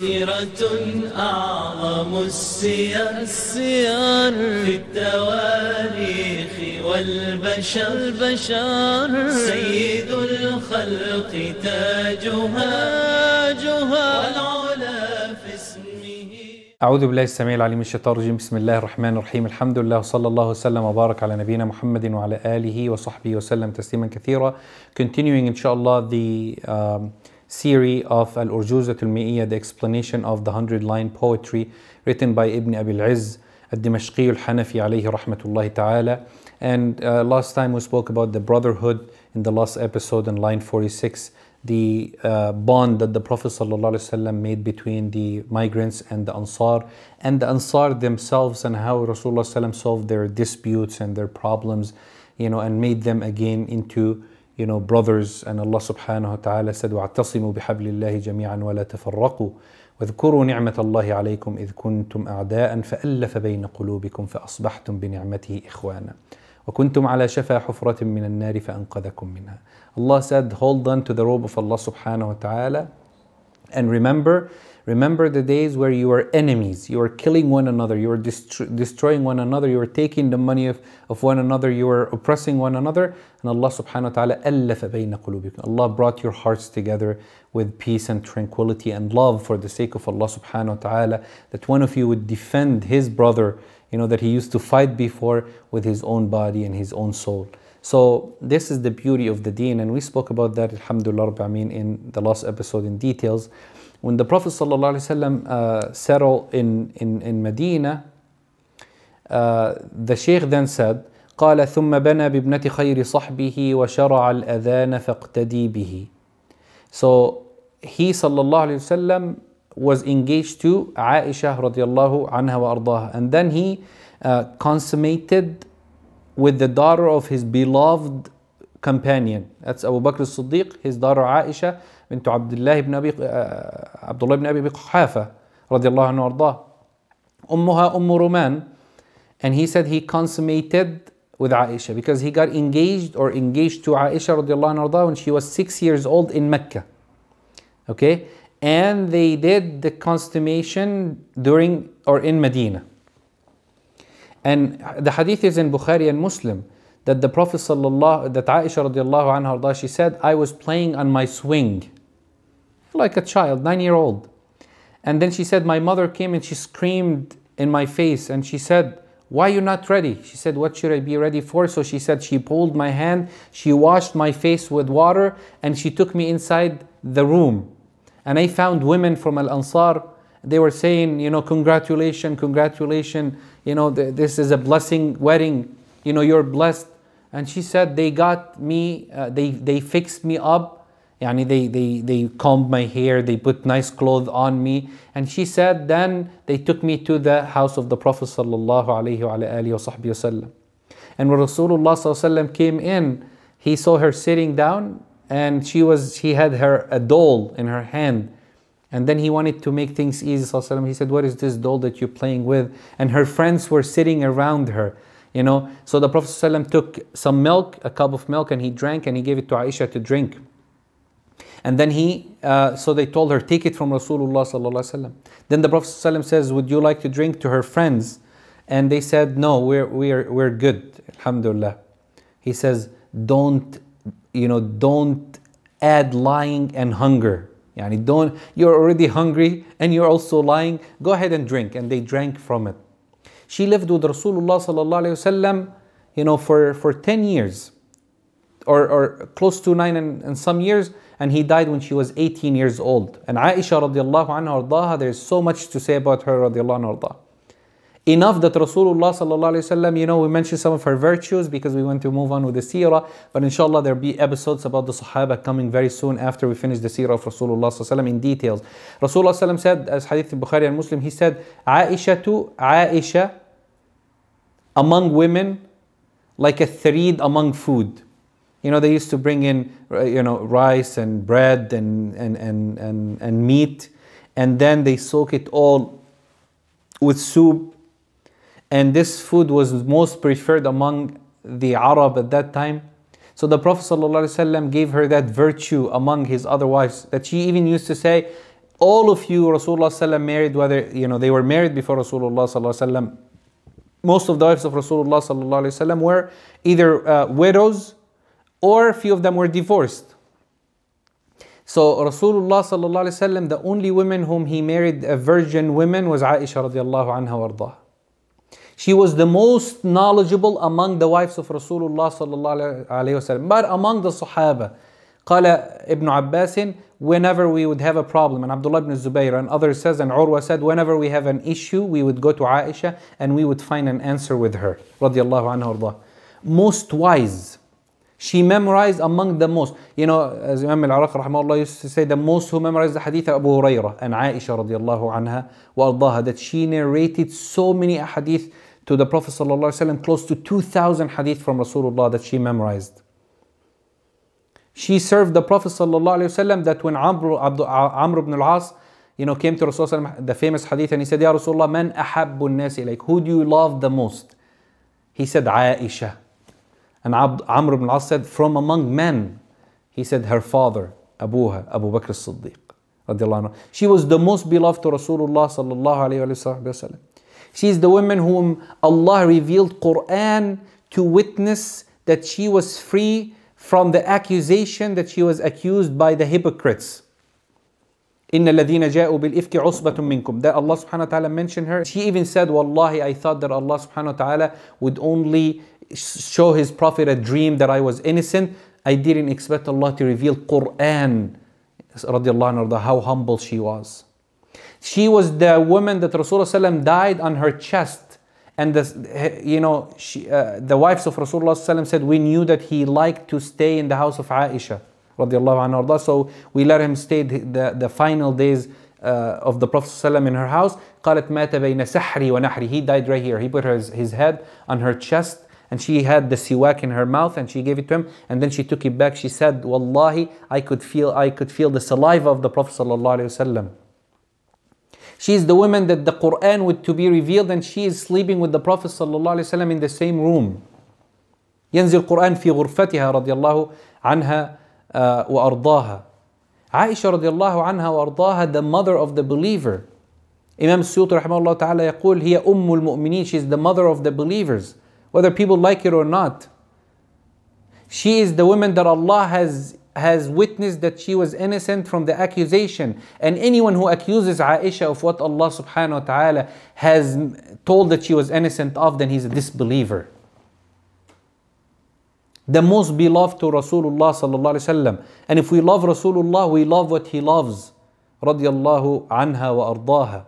سيرة أعظم السير السير في التواريخ والبشر البشر سيد الخلق تاجها تاجها والعلا في اسمه أعوذ بالله السميع العليم الشيطان الرجيم بسم الله الرحمن الرحيم الحمد لله وصلى الله وسلم وبارك على نبينا محمد وعلى آله وصحبه وسلم تسليما كثيرا Continuing إن شاء الله the uh, theory of Al-Urjuzat al-Mi'iyya, the explanation of the hundred line poetry written by Ibn Abi al-Izz, al-Dimashqi al-Hanafi alayhi rahmatullahi ta'ala. And uh, last time we spoke about the brotherhood in the last episode in line 46, the uh, bond that the Prophet made between the migrants and the Ansar, and the Ansar themselves, and how Rasulullah solved their disputes and their problems, you know, and made them again into you know, brothers, and Allah subhanahu wa ta'ala said, وَاعْتَصِمُوا بِحَبْلِ اللَّهِ جَمِيعًا وَلَا تَفَرَّقُوا واذكروا نعمة الله عليكم إذ كنتم أعداء فألف بين قلوبكم فأصبحتم بنعمته إخوانا وكنتم على شفا حفرة من النار فأنقذكم منها Allah said hold on to the robe of Allah subhanahu wa ta'ala and remember Remember the days where you were enemies, you were killing one another, you were destroying one another, you were taking the money of, of one another, you were oppressing one another. And Allah subhanahu wa ta'ala, Allah brought your hearts together with peace and tranquility and love for the sake of Allah subhanahu wa ta'ala, that one of you would defend his brother, you know, that he used to fight before with his own body and his own soul. So this is the beauty of the deen, and we spoke about that, alhamdulillah, I mean, in the last episode in details when the Prophet ﷺ uh, settled in, in, in Medina, uh, the Sheikh then said, قال ثم بنى بابنة خير صحبه وشرع الأذان فاقتدي به. So he sallallahu alayhi wasallam was engaged to عائشة رضي الله عنها وارضاها, And then he uh, consummated with the daughter of his beloved companion. That's Abu Bakr الصديق. his daughter عائشة. بنت عبد الله بن ابي عبد الله بن ابي قحافه رضي الله عنه وارضاه امها ام رومان and he said he consummated with Aisha because he got engaged or engaged to Aisha radiallahu anha when she was six years old in Mecca. Okay, and they did the consummation during or in Medina. And the hadith is in Bukhari and Muslim that the Prophet sallallahu that Aisha radiallahu anha she said, I was playing on my swing like a child, nine year old. And then she said, My mother came and she screamed in my face and she said, Why are you not ready? She said, What should I be ready for? So she said, She pulled my hand, she washed my face with water, and she took me inside the room. And I found women from Al Ansar. They were saying, You know, congratulations, congratulations. You know, th- this is a blessing wedding. You know, you're blessed. And she said, They got me, uh, they, they fixed me up Yani they, they, they combed my hair, they put nice clothes on me. And she said, then they took me to the house of the Prophet sallallahu alayhi wa wasallam. And when Rasulullah sallallahu came in, he saw her sitting down and she was she had her a doll in her hand. And then he wanted to make things easy. Sallallahu he said, What is this doll that you're playing with? And her friends were sitting around her. You know, so the Prophet took some milk, a cup of milk, and he drank and he gave it to Aisha to drink. And then he, uh, so they told her, take it from Rasulullah Then the Prophet says, would you like to drink to her friends? And they said, no, we're, we're, we're good, alhamdulillah. He says, don't, you know, don't add lying and hunger. Yani don't, you're already hungry and you're also lying. Go ahead and drink. And they drank from it. She lived with Rasulullah you know, for, for 10 years or, or close to nine in, in some years, and he died when she was 18 years old. And Aisha radiallahu anha ardaha, there's so much to say about her radiallahu anha ardaha. Enough that Rasulullah sallallahu alayhi wasallam, you know, we mentioned some of her virtues because we want to move on with the seerah, but inshallah there'll be episodes about the Sahaba coming very soon after we finish the seerah of Rasulullah sallallahu alayhi wasallam in details. Rasulullah sallallahu alayhi said, as hadith Bukhari and Muslim, he said, Aisha to Aisha among women like a thread among food. You know, they used to bring in, uh, you know, rice and bread and, and, and, and, and meat, and then they soak it all with soup. And this food was most preferred among the Arab at that time. So the Prophet ﷺ gave her that virtue among his other wives that she even used to say, all of you, Rasulullah ﷺ married, whether, you know, they were married before Rasulullah ﷺ. Most of the wives of Rasulullah ﷺ were either uh, widows or few of them were divorced. So Rasulullah sallallahu alaihi wasallam, the only women whom he married, a virgin woman, was Aisha radiallahu anha wardah. She was the most knowledgeable among the wives of Rasulullah sallallahu alaihi wasallam, but among the Sahaba. قال ابن عباس whenever we would have a problem and Abdullah ibn Zubayr and others says and Urwa said whenever we have an issue we would go to Aisha and we would find an answer with her رضي anha عنها most wise she memorized among the most. You know, as Imam al-Araq rahimahullah used to say, the most who memorized the hadith Abu Hurairah and Aisha radiallahu anha wa ardaha, that she narrated so many hadith to the Prophet sallallahu alaihi wasallam, close to 2,000 hadith from Rasulullah that she memorized. She served the Prophet sallallahu alaihi wasallam that when Amr, Amr ibn al-As you know, came to Rasulullah the famous hadith and he said, Ya Rasulullah, man ahabbu nasi like, who do you love the most? He said, Aisha. And Abd Amr ibn As said, From among men, he said, Her father, Abuha, Abu Bakr Siddiq. She was the most beloved to Rasulullah. sallallahu She is the woman whom Allah revealed Quran to witness that she was free from the accusation that she was accused by the hypocrites. إِنَّ الَّذِينَ جَاءُوا بِالْإِفْكِ عُصْبَةٌ مِّنْكُمْ That Allah subhanahu wa ta'ala mentioned her. She even said, Wallahi, I thought that Allah subhanahu wa ta'ala would only show his prophet a dream that I was innocent. I didn't expect Allah to reveal Quran. how humble she was. She was the woman that Rasulullah died on her chest. And the, you know, she, uh, the wives of Rasulullah said, we knew that he liked to stay in the house of Aisha. so we let him stay the, the final days uh, of the Prophet in her house. He died right here. He put his, his head on her chest and she had the siwak in her mouth and she gave it to him and then she took it back she said wallahi i could feel i could feel the saliva of the prophet sallallahu alaihi wasallam she is the woman that the quran would to be revealed and she is sleeping with the prophet sallallahu alaihi wasallam in the same room ينزل القرآن في غرفتها رضي الله عنها وأرضاها عائشة رضي الله عنها وأرضاها the mother of the believer Imam Suyuti رحمه الله تعالى يقول هي أم المؤمنين she is the mother of the believers whether people like it or not. She is the woman that Allah has, has witnessed that she was innocent from the accusation. And anyone who accuses Aisha of what Allah subhanahu wa ta'ala has told that she was innocent of, then he's a disbeliever. The most beloved to Rasulullah sallallahu alayhi wa And if we love Rasulullah, we love what he loves. رضي الله عنها وأرضاها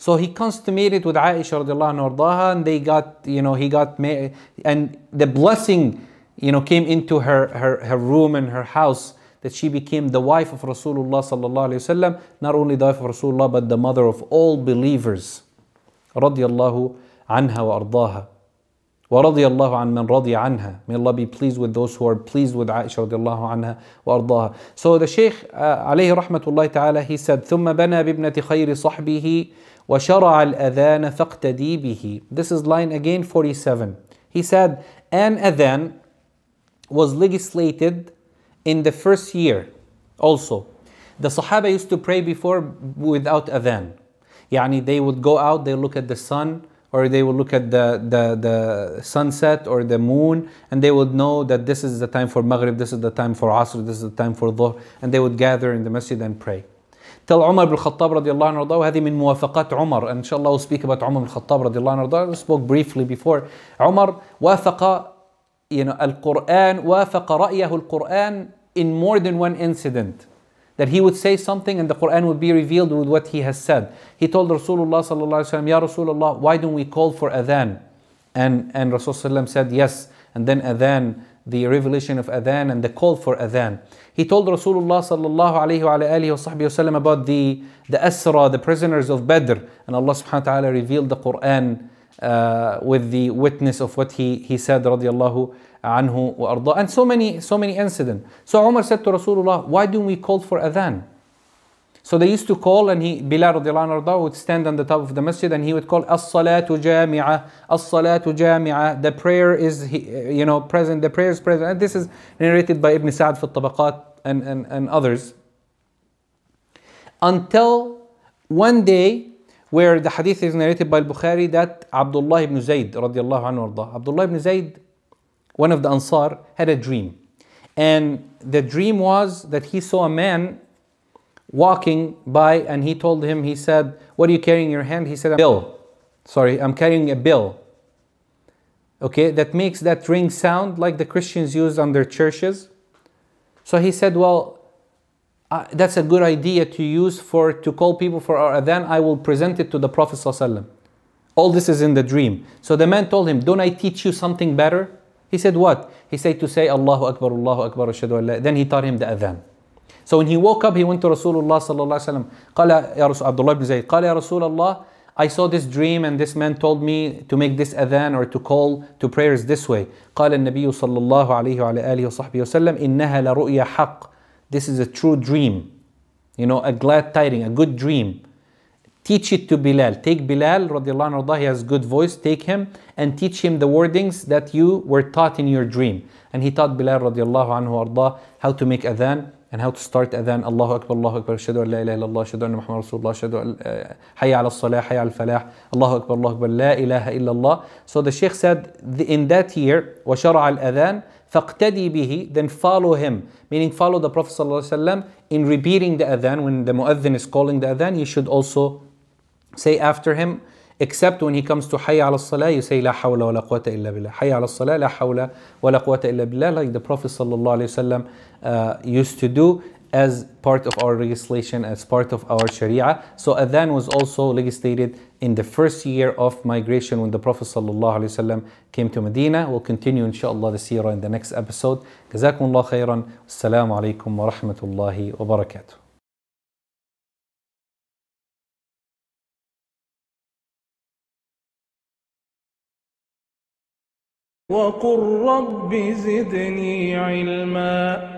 so he consummated with Aisha radiallahu anhu ardaha, and they got, you know, he got and the blessing, you know, came into her, her, her room and her house that she became the wife of Rasulullah sallallahu alayhi wasallam, not only the wife of Rasulullah, but the mother of all believers. Radiallahu anha wa ardaha. ورضي الله عن من رضي عنها may Allah be pleased with those who are pleased with Aisha رضي الله عنها وأرضاها so the Sheikh uh, عليه رحمة الله تعالى he said ثم بنى بابنة خير صحبه وَشَرَعَ الْأَذَانَ فَاقْتَدِي بِهِ This is line again 47. He said, an adhan was legislated in the first year also. The Sahaba used to pray before without adhan. Yani they would go out, they look at the sun, or they would look at the, the, the sunset or the moon, and they would know that this is the time for Maghrib, this is the time for Asr, this is the time for Dhuhr, and they would gather in the masjid and pray. تل عمر بن الخطاب رضي الله عنه وهذه من موافقات عمر ان شاء الله speak about عمر بن الخطاب رضي الله عنه سبوك بريفلي بيفور عمر وافق you know, القرآن وافق رأيه القرآن in more than one incident that he would say something and the Quran would be revealed with what he has said. He told Rasulullah sallallahu alaihi wasallam, Ya Rasulullah, why don't we call for adhan? And and Rasulullah said yes, and then adhan the revelation of adhan and the call for adhan. He told Rasulullah sallallahu alayhi wa wasallam about the, the asra, the prisoners of Badr, and Allah subhanahu wa ta'ala revealed the Quran uh, with the witness of what he, he said radiallahu anhu wa arda. And so many, so many incidents. So Umar said to Rasulullah, why don't we call for adhan? So they used to call and he, Bilal radiallahu anhu would stand on the top of the masjid and he would call As-salatu jami'ah, As-salatu jami'ah, the prayer is, you know, present, the prayer is present. And this is narrated by Ibn Sa'd fi tabaqat and, and, and others. Until one day where the hadith is narrated by Bukhari that Abdullah ibn Zayd radiallahu anhu Abdullah ibn Zayd, one of the Ansar, had a dream. And the dream was that he saw a man walking by and he told him, he said, what are you carrying in your hand? He said, bill. Sorry, I'm carrying a bill. Okay, that makes that ring sound like the Christians use on their churches. So he said, well, uh, that's a good idea to use for to call people for our adhan. I will present it to the Prophet ﷺ. All this is in the dream. So the man told him, don't I teach you something better? He said, what? He said to say, Allahu Akbar, Allahu Akbar, Ashadu Allah. Then he taught him the adhan. So when he woke up, he went to Rasulullah sallallahu Abdullah ibn Zayd, قال يا رسول الله, I saw this dream and this man told me to make this adhan or to call to prayers this way. قال النبي صلى الله عليه وعلى آله وصحبه وسلم إنها لرؤيا حق. This is a true dream. You know, a glad tiding, a good dream. Teach it to Bilal. Take Bilal, radiallahu anhu, he has good voice. Take him and teach him the wordings that you were taught in your dream. And he taught Bilal, radiallahu anhu, how to make adhan and how to start adhan Allahu Akbar, Allahu Akbar, Shadu la ilaha illallah, Shadu anna Muhammad Rasulullah, Shadu uh, hayya ala salah, hayya al falah, Allahu Akbar, Allahu Akbar, La ilaha illallah. So the Sheikh said in that year, وَشَرَعَ الْأَذَانِ فَاقْتَدِي بِهِ Then follow him, meaning follow the Prophet Sallallahu ﷺ in repeating the adhan. When the muadhin is calling the adhan, you should also say after him, except when he comes to Hayy al Salah, you say La hawla wa la quwwata illa billah. Hayy al Salah, La hawla wa la quwwata illa billah, like the Prophet وسلم, uh, used to do as part of our legislation, as part of our Sharia. So Adhan was also legislated in the first year of migration when the Prophet ﷺ came to Medina. We'll continue inshallah the seerah in the next episode. Jazakumullah khairan. Assalamu alaikum wa rahmatullahi wa barakatuh. وقل رب زدني علما